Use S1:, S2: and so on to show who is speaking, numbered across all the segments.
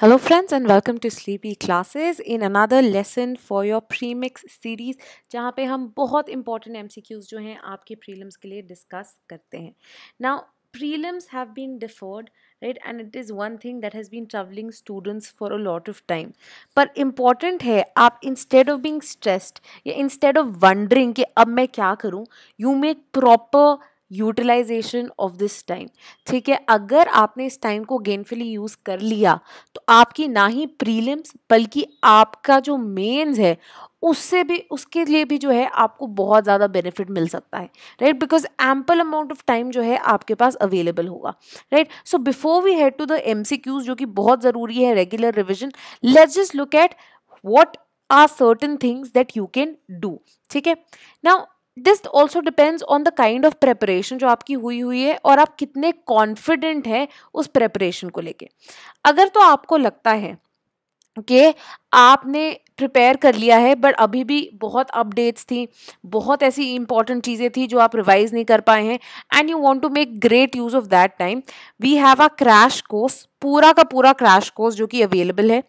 S1: Hello friends and welcome to Sleepy Classes in another lesson for your premix series जहाँ पे हम बहुत important MCQs जो हैं आपके prelims के लिए discuss करते हैं Now prelims have been deferred right and it is one thing that has been troubling students for a lot of time पर important है आप instead of being stressed या instead of wondering कि अब मैं क्या करूँ you make proper utilization of this time ठीक है अगर आपने इस टाइम को गेनफुली यूज़ कर लिया तो आपकी ना ही प्रीलिम्स बल्कि आपका जो मेन्स है उससे भी उसके लिए भी जो है आपको बहुत ज़्यादा बेनिफिट मिल सकता है right because ample amount of time जो है आपके पास अवेलेबल होगा right so before we head to the M जो कि बहुत ज़रूरी है regular revision let just look at what are certain things that you can do ठीक है now this also depends on the kind of preparation जो आपकी हुई हुई है और आप कितने कॉन्फिडेंट हैं उस प्रेपरेशन को लेके अगर तो आपको लगता है कि आपने प्रिपेयर कर लिया है बट अभी भी बहुत अपडेट्स थी बहुत ऐसी इंपॉर्टेंट चीज़ें थी जो आप रिवाइज नहीं कर पाए हैं and you want to make great use of that time we have a crash course पूरा का पूरा क्रैश कोर्स जो कि अवेलेबल है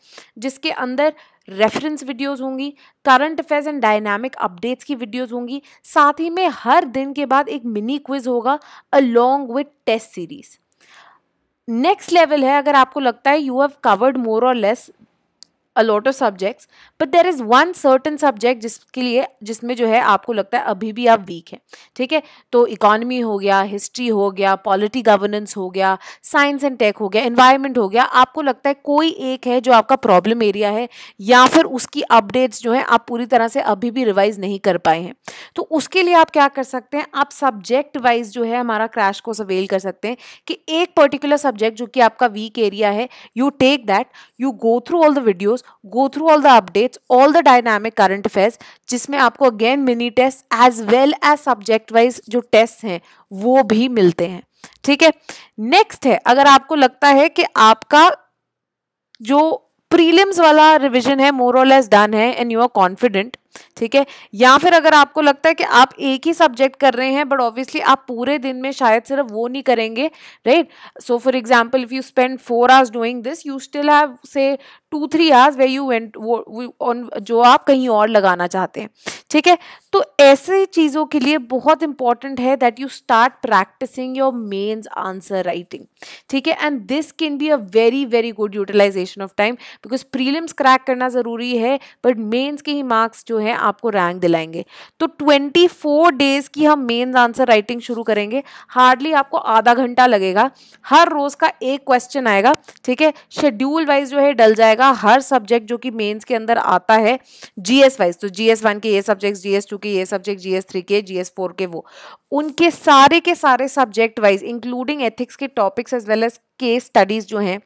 S1: जिसके अंदर रेफरेंस वीडियोस होंगी current affairs and dynamic updates की वीडियोस होंगी साथ ही में हर दिन के बाद एक मिनी क्विज होगा along with test series next level है अगर आपको लगता है you have covered more or less a lot of subjects but there is one certain subject जिसके लिए जिसमें जो है आपको लगता है अभी भी आप वीक हैं ठीक है तो इकॉनमी हो गया हिस्ट्री हो गया पॉलिटी गवर्नेंस हो गया साइंस एंड टेक हो गया इन्वायरमेंट हो गया आपको लगता है कोई एक है जो आपका प्रॉब्लम एरिया है या फिर उसकी अपडेट्स जो है आप पूरी तरह से अभी भी रिवाइज नहीं कर पाए हैं तो उसके लिए आप क्या कर सकते हैं आप सब्जेक्ट वाइज जो है हमारा क्रैश कोर्स अवेल कर सकते हैं कि एक पर्टिकुलर सब्जेक्ट जो कि आपका वीक एरिया है you take that you go through all the videos videos go through all the updates all the dynamic current affairs जिसमें आपको again mini test as well as subject wise जो test हैं वो भी मिलते हैं ठीक है नेक्स्ट है अगर आपको लगता है कि आपका जो प्रीलिम्स वाला रिविजन है मोर और लेस डन है एंड यू आर कॉन्फिडेंट ठीक है या फिर अगर आपको लगता है कि आप एक ही सब्जेक्ट कर रहे हैं बट ऑब्वियसली आप पूरे दिन में शायद सिर्फ वो नहीं करेंगे right so for example if you spend four hours doing this you still have say two three hours way you went वो ऑन जो आप कहीं और लगाना चाहते हैं ठीक है तो ऐसे चीज़ों के लिए बहुत इंपॉर्टेंट है that you start practising your mains answer writing ठीक है and this can be a very very good utilization of time because prelims crack करना ज़रूरी है बट मेन्स के ही मार्क्स जो है आपको रैंक दिलाएंगे तो ट्वेंटी फोर डेज की हम मेन्स आंसर राइटिंग शुरू करेंगे हार्डली आपको आधा घंटा लगेगा हर रोज़ का एक क्वेश्चन आएगा ठीक है शेड्यूल वाइज जो है डल जाएगा हर सब्जेक्ट जो कि मेन्स के अंदर आता है जी वाइज तो जी वन के ये सब सब्जेक्ट्स जीएस टू के ये सब्जेक्ट जीएस थ्री के जीएस फोर के वो उनके सारे के सारे सब्जेक्ट वाइज इंक्लूडिंग एथिक्स के topics as well as case studies जो हैं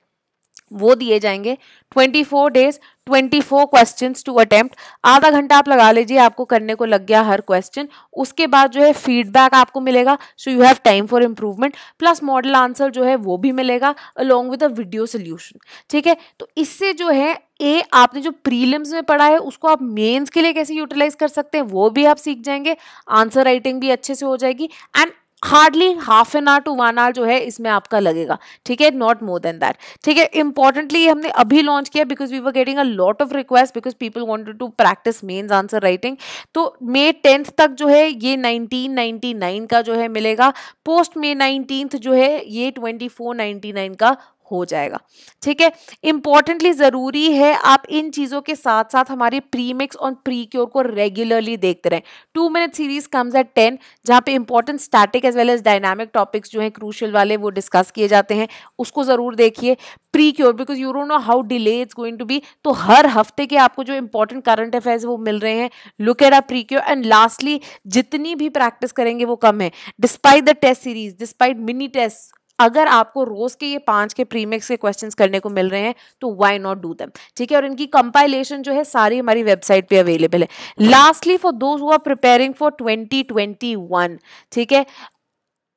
S1: वो दिए जाएंगे twenty four days twenty four question to attempt आधा घंटा आप लगा लीजिए आपको करने को लग गया हर क्वेश्चन उसके बाद जो है फीडबैक आपको मिलेगा so you have time for improvement plus model answer जो है वो भी मिलेगा along with a video solution ठीक है तो इससे जो है ए आपने जो प्रीलिम्स में पढ़ा है उसको आप मेंस के लिए कैसे यूटिलाइज कर सकते हैं वो भी आप सीख जाएंगे आंसर राइटिंग भी अच्छे से हो जाएगी and hardly half an hour to one hour जो है इसमें आपका लगेगा ठीक है नॉट मोर देन दैट ठीक है इंपॉर्टेंटली हमने अभी लॉन्च किया because we were getting a lot of request because people wanted to practice mains answer writing तो मे टेंथ तक जो है ये नाइनटीन नाइनटी नाइन का जो है मिलेगा पोस्ट मे नाइनटीन्थ जो है ये ट्वेंटी फोर नाइनटी नाइन का हो जाएगा ठीक है इंपॉर्टेंटली ज़रूरी है आप इन चीज़ों के साथ साथ हमारे प्रीमिक्स और प्री क्योर को रेगुलरली देखते रहें two minute series comes at ten जहाँ पे important static as well as dynamic topics जो हैं क्रूशल वाले वो डिस्कस किए जाते हैं उसको ज़रूर देखिए pre cure because you don't know how delay is going to be तो हर हफ्ते के आपको जो इंपॉर्टेंट करंट अफेयर्स वो मिल रहे हैं look at a pre cure and lastly जितनी भी प्रैक्टिस करेंगे वो कम है despite the test series despite mini test अगर आपको रोज के ये पांच के प्रीमिक्स के क्वेश्चंस करने को मिल रहे हैं तो व्हाई नॉट डू देम ठीक है और इनकी कंपाइलेशन जो है सारी हमारी वेबसाइट पे अवेलेबल है lastly for those who are preparing for 2021 ठीक है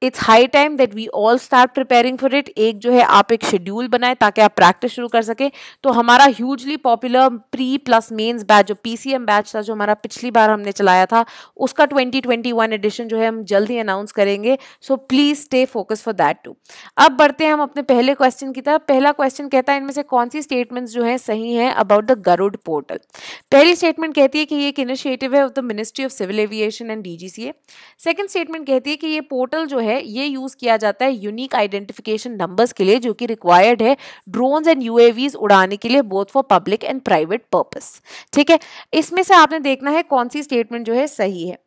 S1: it's high time that we all start preparing for it एक जो है आप एक शेड्यूल बनाए ताकि आप प्रैक्टिस शुरू कर सकें तो हमारा hugely popular pre plus mains batch जो पी सी एम बैच था जो हमारा पिछली बार हमने चलाया था उसका ट्वेंटी ट्वेंटी वन एडिशन जो है हम जल्दी अनाउंस करेंगे so please stay focus for that too अब बढ़ते हैं हम अपने पहले क्वेश्चन की तरफ पहला क्वेश्चन कहता है इनमें से कौन सी स्टेटमेंट्स जो है सही हैं अबाउट द गरुड पोर्टल पहली स्टेटमेंट कहती है कि ये एक इनिशिएटिव है of the ministry of civil aviation and D G C A second statement कहती है कि ये पोर्टल जो है है ये यूज़ किया जाता है यूनिक आइडेंटिफिकेशन नंबर्स के लिए जो कि रिक्वायर्ड है ड्रोन एंड यूएवीज उड़ाने के लिए both for public and private purpose ठीक है इसमें से आपने देखना है कौन सी स्टेटमेंट जो है सही है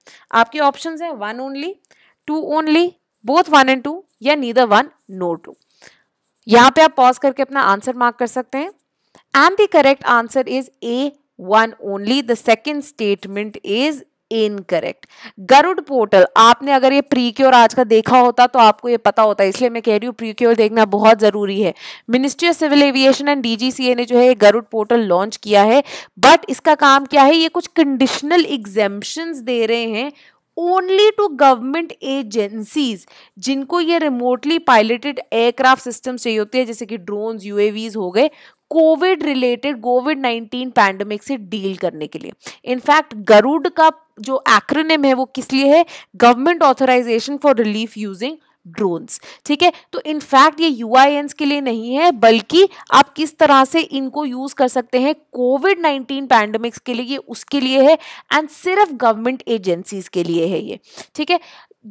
S1: आपके ऑप्शन है one only two only both one and two या नीदर वन नो टू यहाँ पे आप पॉज करके अपना आंसर मार्क कर सकते हैं and the correct answer is A one only the second statement is incorrect Garud portal आपने अगर ये प्री क्योर आज का देखा होता तो आपको ये पता होता इसलिए मैं कह रही हूँ प्री क्योर देखना बहुत ज़रूरी है ministry of civil aviation and DGCA ने जो है ये गरुड़ पोर्टल लॉन्च किया है बट इसका काम क्या है ये कुछ कंडीशनल एग्जाम्पन्स दे रहे हैं ओनली टू गवर्नमेंट एजेंसीज जिनको ये रिमोटली पायलटेड एयरक्राफ्ट सिस्टम चाहिए होती है जैसे कि ड्रोन्स यूएवीज हो गए कोविड रिलेटेड कोविड 19 पैंडमिक से डील करने के लिए इनफैक्ट गरुड़ का जो एक्रोनिम है वो किस लिए है government authorisation for relief using drones ठीक है तो इनफैक्ट ये यू के लिए नहीं है बल्कि आप किस तरह से इनको यूज़ कर सकते हैं कोविड नाइन्टीन पैंडमिक्स के लिए उसके लिए है एंड सिर्फ गवर्नमेंट एजेंसीज के लिए है ये ठीक है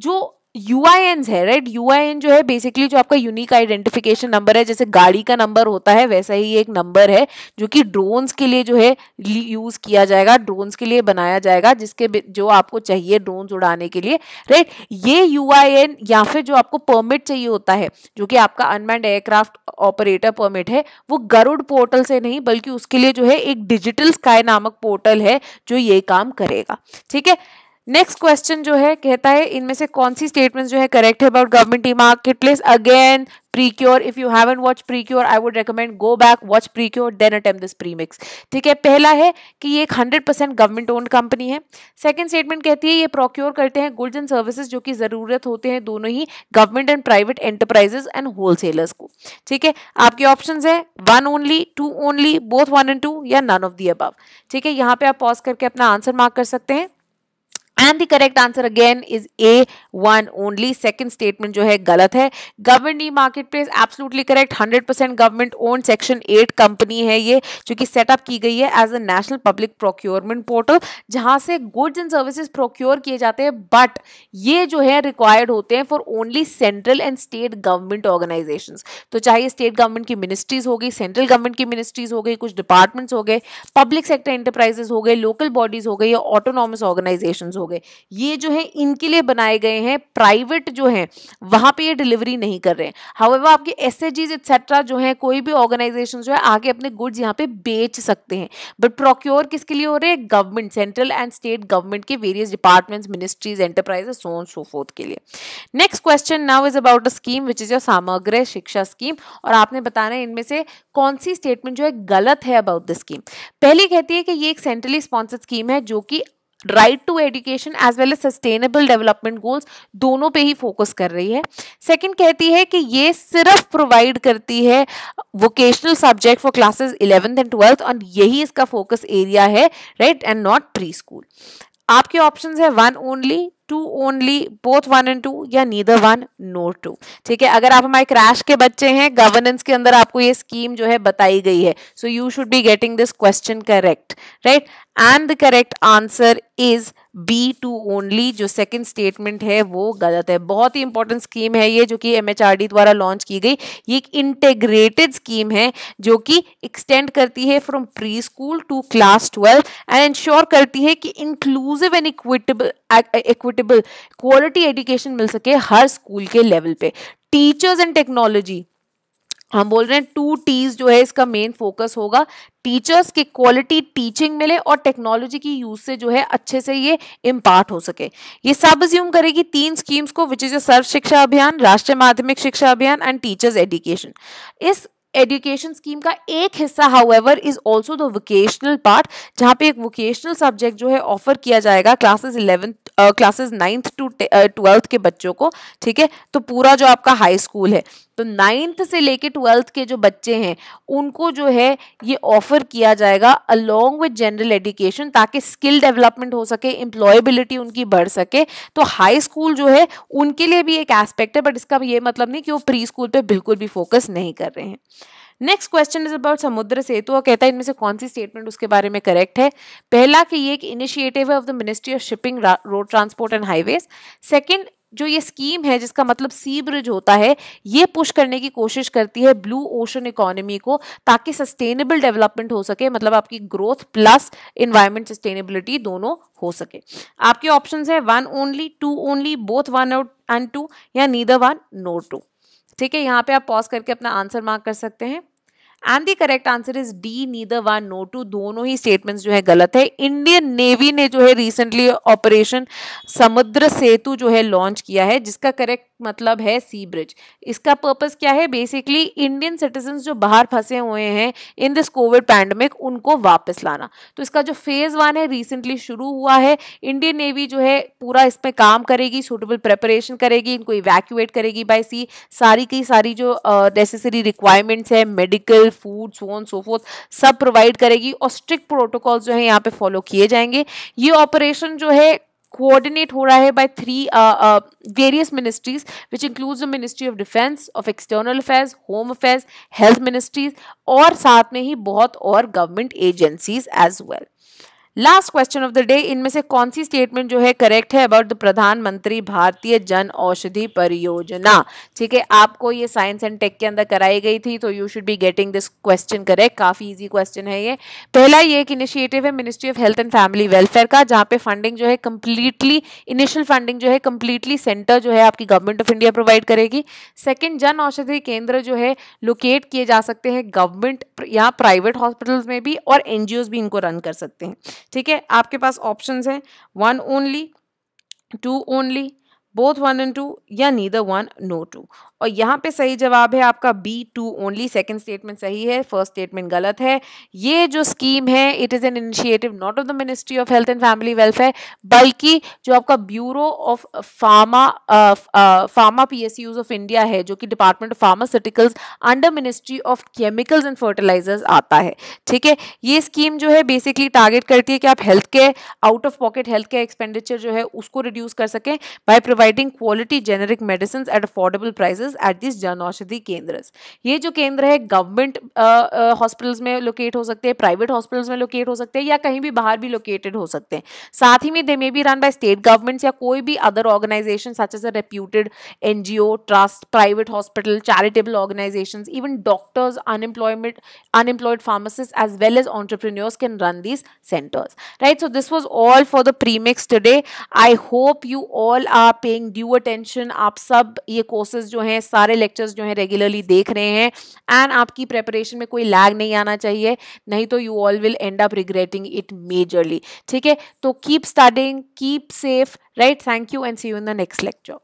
S1: जो यू आई एन है राइट यू आई एन जो है बेसिकली जो आपका यूनिक आइडेंटिफिकेशन नंबर है जैसे गाड़ी का नंबर होता है वैसा ही एक नंबर है जो कि ड्रोन्स के लिए जो है यूज़ किया जाएगा ड्रोन्स के लिए बनाया जाएगा जिसके जो आपको चाहिए ड्रोन्स उड़ाने के लिए राइट ये यू आई एन या फिर जो आपको परमिट चाहिए होता है जो कि आपका अनमैंड एयरक्राफ्ट ऑपरेटर परमिट है वो गरुड़ पोर्टल से नहीं बल्कि उसके लिए जो है एक डिजिटल स्काई नामक पोर्टल है जो ये काम करेगा ठीक है नेक्स्ट क्वेश्चन जो है कहता है इनमें से कौन सी स्टेटमेंट जो है करेक्ट है about government e marketplace again procure if you have an watch procure I would recommend go back watch procure then attempt this premix ठीक है पहला है कि ये एक hundred percent government owned company है सेकंड स्टेटमेंट कहती है ये प्रोक्योर करते हैं गुड्स एंड सर्विसेज जो कि ज़रूरत होते हैं दोनों ही government and private enterprises and wholesalers को ठीक है आपके ऑप्शन है one only two only both one and two या नन ऑफ दी अबव ठीक है यहाँ पे आप पॉज करके अपना आंसर मार्क कर सकते हैं and the correct answer again is A one only second statement जो है गलत है government e market place absolutely correct 100 percent government own section 8 company है ये जो कि सेटअप की गई है as a national public procurement portal जहां से गुड्स एंड सर्विसेज प्रोक्योर किए जाते हैं बट ये जो है रिक्वायर्ड होते हैं for only central and state government organisation तो चाहे स्टेट गवर्नमेंट की मिनिस्ट्रीज हो गई सेंट्रल गवर्नमेंट की मिनिस्ट्रीज हो गई कुछ डिपार्टमेंट्स हो गए पब्लिक सेक्टर एंटरप्राइजेस हो गए लोकल बॉडीज हो गई या ऑटोनॉमस ऑर्गेनाइजेशन हो गए करोगे ये जो है इनके लिए बनाए गए हैं प्राइवेट जो है वहां पे ये डिलीवरी नहीं कर रहे हैं हाउएवर आपके एस एक्सेट्रा जो है कोई भी ऑर्गेनाइजेशन जो है आगे अपने गुड्स यहाँ पे बेच सकते हैं बट प्रोक्योर किसके लिए हो रहे हैं government central and state government के various departments ministries enterprises so on so forth के लिए next question now is about a scheme which is your Samagra Shiksha scheme और आपने बताना है इनमें से कौन सी स्टेटमेंट जो है गलत है अबाउट द स्कीम पहली कहती है कि ये एक सेंट्रली स्पॉन्सर्ड स्कीम है जो कि right to education as well as sustainable development goals दोनों पे ही फोकस कर रही है सेकंड कहती है कि ये सिर्फ प्रोवाइड करती है vocational subject for classes eleventh and twelfth और यही इसका फोकस एरिया है right and not preschool आपके ऑप्शंस है one only two only both one and two या नीदर वन नोर टू ठीक है अगर आप हमारे क्रैश के बच्चे हैं गवर्नेंस के अंदर आपको ये स्कीम जो है बताई गई है so you should be getting this question correct right and the correct answer is B two only जो सेकेंड स्टेटमेंट है वो गलत है बहुत ही इंपॉर्टेंट स्कीम है ये जो कि डी द्वारा लॉन्च की गई ये एक इंटेग्रेटेड स्कीम है जो कि एक्सटेंड करती है from preschool to class twelve and ensure करती है कि inclusive and equitable equitable quality education मिल सके हर स्कूल के लेवल पे टीचर्स एंड टेक्नोलॉजी हम बोल रहे हैं टू टीज जो है इसका मेन फोकस होगा टीचर्स के क्वालिटी टीचिंग मिले और टेक्नोलॉजी की यूज से जो है अच्छे से ये इम्पार्ट हो सके ये सब ज्यूम करेगी तीन स्कीम्स को विच इज सर्व शिक्षा अभियान राष्ट्रीय Madhyamik Shiksha Abhiyan and teachers education इस एजुकेशन स्कीम का एक हिस्सा however is also the vocational part जहाँ पे एक वोकेशनल सब्जेक्ट जो है ऑफर किया जाएगा classes eleventh classes ninth to twelfth के बच्चों को ठीक है तो पूरा जो आपका हाई स्कूल है तो नाइन्थ से लेके ट्वेल्थ के जो बच्चे हैं उनको जो है ये ऑफर किया जाएगा अलोंग विद जनरल एजुकेशन ताकि स्किल डेवलपमेंट हो सके एम्प्लॉयबिलिटी उनकी बढ़ सके तो हाई स्कूल जो है उनके लिए भी एक एस्पेक्ट है बट इसका ये मतलब नहीं कि वो प्री स्कूल पर बिल्कुल भी फोकस नहीं कर रहे हैं नेक्स्ट क्वेश्चन इज अबाउट समुद्र सेतु और कहता है इनमें से कौन सी स्टेटमेंट उसके बारे में करेक्ट है पहला कि ये एक इनिशिएटिव है of the ministry of shipping road transport and highways second जो ये स्कीम है जिसका मतलब सी ब्रिज होता है ये पुश करने की कोशिश करती है ब्लू ओशन इकोनॉमी को ताकि सस्टेनेबल डेवलपमेंट हो सके मतलब आपकी ग्रोथ प्लस इन्वायरमेंट सस्टेनेबिलिटी दोनों हो सके आपके ऑप्शंस है one only two only both one out and two या नीदर वन नो टू ठीक है यहाँ पे आप पॉज करके अपना आंसर मार्क कर सकते हैं and the correct answer is D neither one no two दोनों ही स्टेटमेंट्स जो है गलत है इंडियन नेवी ने जो है रिसेंटली ऑपरेशन समुद्र सेतु जो है लॉन्च किया है जिसका करेक्ट मतलब है सी ब्रिज इसका पर्पस क्या है बेसिकली इंडियन सिटीजन जो बाहर फंसे हुए हैं इन दिस कोविड पैंडमिक उनको वापस लाना तो इसका जो फेज वन है रिसेंटली शुरू हुआ है इंडियन नेवी जो है पूरा इस पर काम करेगी सुटेबल प्रेपरेशन करेगी इनको इवैक्यूएट करेगी बाय सी सारी की सारी जो नेसेसरी रिक्वायरमेंट्स है medical food so on so forth सब प्रोवाइड करेगी और स्ट्रिक्ट प्रोटोकॉल जो है यहाँ पे फॉलो किए जाएंगे ये ऑपरेशन जो है कोऑर्डिनेट हो रहा है by three various ministries which includes the ministry of defence of external affairs home affairs health ministries और साथ में ही बहुत और government agencies as well last question of the day इनमें से कौन सी स्टेटमेंट जो है करेक्ट है अबाउट द प्रधानमंत्री भारतीय जन औषधि परियोजना ठीक है आपको ये साइंस एंड टेक के अंदर कराई गई थी तो you should be getting this question correct काफ़ी इजी क्वेश्चन है ये पहला ये एक इनिशिएटिव है ministry of health and family welfare का जहाँ पे फंडिंग जो है कंप्लीटली इनिशियल फंडिंग जो है कंप्लीटली सेंटर जो है आपकी गवर्नमेंट ऑफ इंडिया प्रोवाइड करेगी सेकेंड जन औषधि केंद्र जो है लोकेट किए जा सकते हैं गवर्नमेंट या प्राइवेट हॉस्पिटल्स में भी और एनजीओज भी इनको रन कर सकते हैं ठीक है आपके पास ऑप्शन हैं one only two only both one and two या नीदर वन नो टू और यहाँ पे सही जवाब है आपका B two only second statement सही है फर्स्ट स्टेटमेंट गलत है ये जो स्कीम है it is an initiative not of the ministry of health and family welfare बल्कि जो आपका bureau of pharma pharma P S Us of India है जो कि department of pharmaceuticals under ministry of chemicals and fertilisers आता है ठीक है ये स्कीम जो है बेसिकली टारगेट करती है कि आप health care out of pocket health care expenditure जो है उसको रिड्यूस कर सकें by providing quality generic medicines at affordable prices at these Janoshadi Kendras. ये जो केंद्र है government uh, uh, hospitals private hospitals में locate हो they may be run by state governments या other organisation such as reputed NGO, trust, private hospital, charitable organisations, even doctors, unemployed pharmacists as well as entrepreneurs can run these centres. So this was all for the premix today. I hope you all are. Paying due attention आप सब ये courses जो हैं सारे lectures जो हैं regularly देख रहे हैं एंड आपकी प्रेपरेशन में कोई लैग नहीं आना चाहिए नहीं तो you all will end up regretting it majorly ठीक है तो keep starting keep safe right thank you and see you in the next lecture